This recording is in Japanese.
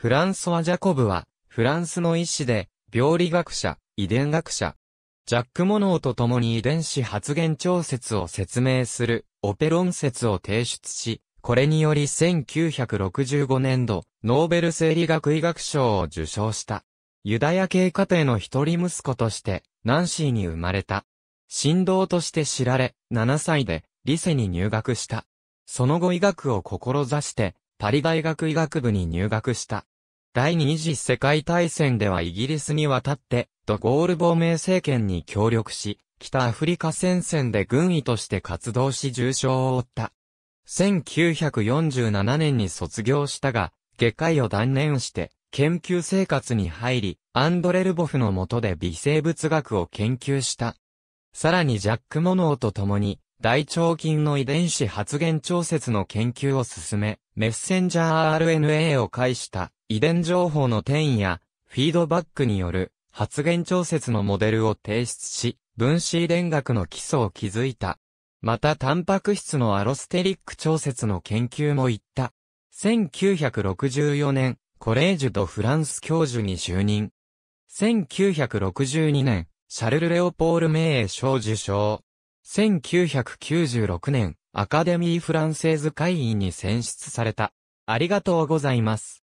フランソワ・ジャコブは、フランスの医師で、病理学者、遺伝学者、ジャック・モノーと共に遺伝子発現調節を説明する、オペロン説を提出し、これにより1965年度、ノーベル生理学医学賞を受賞した。ユダヤ系家庭の一人息子として、ナンシーに生まれた。神童として知られ、7歳で、リセに入学した。その後医学を志して、パリ大学医学部に入学した。第二次世界大戦ではイギリスに渡って、ドゴール亡命政権に協力し、北アフリカ戦線で軍医として活動し重傷を負った。1947年に卒業したが、外科医を断念して、研究生活に入り、アンドレルボフの下で微生物学を研究した。さらにジャック・モノーと共に、大腸菌の遺伝子発現調節の研究を進め、メッセンジャー RNA を介した遺伝情報の転移やフィードバックによる発現調節のモデルを提出し、分子遺伝学の基礎を築いた。また、タンパク質のアロステリック調節の研究も行った。1964年、コレージュ・ド・フランス教授に就任。1962年、シャルル・レオポール・メー賞受賞。1996年、アカデミー・フランセーズ会員に選出された。ありがとうございます。